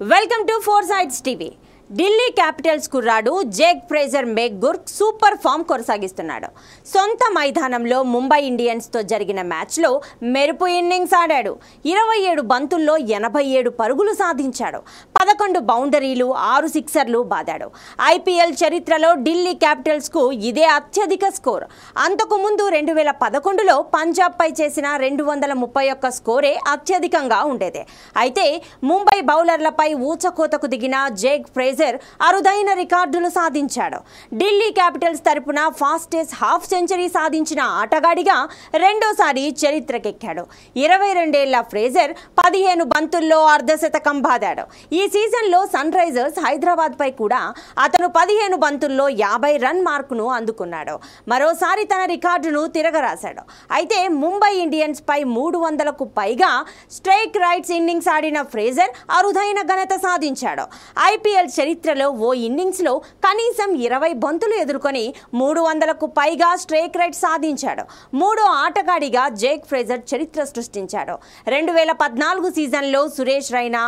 Welcome to Sides TV. Delhi Capitals కుర్రాడు Jake Fraser McGurk super form కొనసాగిస్తున్నాడు సొంత మైదానంలో ముంబై ఇండియన్స్తో జరిగిన మ్యాచ్లో మెరుపు ఇన్నింగ్స్ ఆడాడు ఇరవై ఏడు బంతుల్లో ఎనభై ఏడు పరుగులు సాధించాడు పదకొండు బౌండరీలు ఆరు సిక్సర్లు బాదాడు ఐపీఎల్ చరిత్రలో ఢిల్లీ క్యాపిటల్స్కు ఇదే అత్యధిక స్కోర్ అంతకుముందు రెండు వేల పదకొండులో పంజాబ్పై చేసిన రెండు వందల ముప్పై ఒక్క స్కోరే అత్యధికంగా ఉండేది అయితే ముంబై బౌలర్లపై ఊచకోతకు దిగిన జేక్ ఫ్రేజర్ ఫ్రేజర్ అరుదైన రికార్డులు సాధించాడు ఢిల్లీ క్యాపిటల్స్ తరపున ఫాస్టెస్ట్ హాఫ్ సెంచరీ సాధించిన ఆటగాడిగా రెండోసారి చరిత్రకెక్కాడు ఇరవై రెండేళ్ల ఫ్రేజర్ పదిహేను బంతుల్లో అర్ధశతకం బాదాడు ఈ సీజన్లో సన్ రైజర్స్ హైదరాబాద్పై కూడా అతను పదిహేను బంతుల్లో యాభై రన్ మార్కును అందుకున్నాడు మరోసారి తన రికార్డును తిరగరాశాడు అయితే ముంబై ఇండియన్స్ పై మూడు వందలకు పైగా స్ట్రైక్ రైట్స్ ఇన్నింగ్స్ ఆడిన ఫ్రేజర్ అరుదైన ఘనత సాధించాడు ఐపీఎల్ చరిత్రలో ఓ ఇన్నింగ్స్లో కనీసం ఇరవై బంతులు ఎదుర్కొని మూడు వందలకు పైగా స్ట్రేక్ రైట్ సాధించాడు మూడో ఆటగాడిగా జేక్ ఫ్రేజర్ చరిత్ర సృష్టించాడు రెండు వేల పద్నాలుగు సీజన్లో సురేష్ రైనా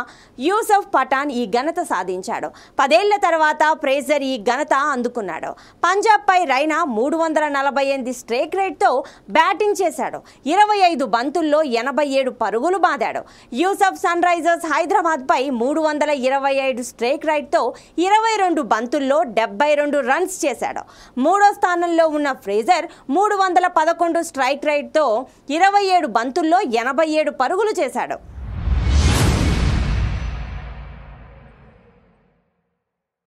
యూసఫ్ పఠాన్ ఈ ఘనత సాధించాడు పదేళ్ల తర్వాత ఫ్రేజర్ ఈ ఘనత అందుకున్నాడు పంజాబ్పై రైనా మూడు వందల నలభై ఎనిమిది స్ట్రేక్ రేట్తో బ్యాటింగ్ చేశాడు ఇరవై ఐదు బంతుల్లో ఎనభై ఏడు పరుగులు బాదాడు యూసఫ్ సన్ రైజర్స్ హైదరాబాద్పై మూడు వందల ఇరవై ఐదు స్ట్రేక్ రైట్తో ఇరవై రెండు బంతుల్లో డెబ్బై రెండు రన్స్ చేశాడు మూడో స్థానంలో ఉన్న ఫ్రేజర్ మూడు వందల పదకొండు స్ట్రైక్ రైట్తో ఇరవై ఏడు బంతుల్లో ఎనభై ఏడు పరుగులు చేశాడు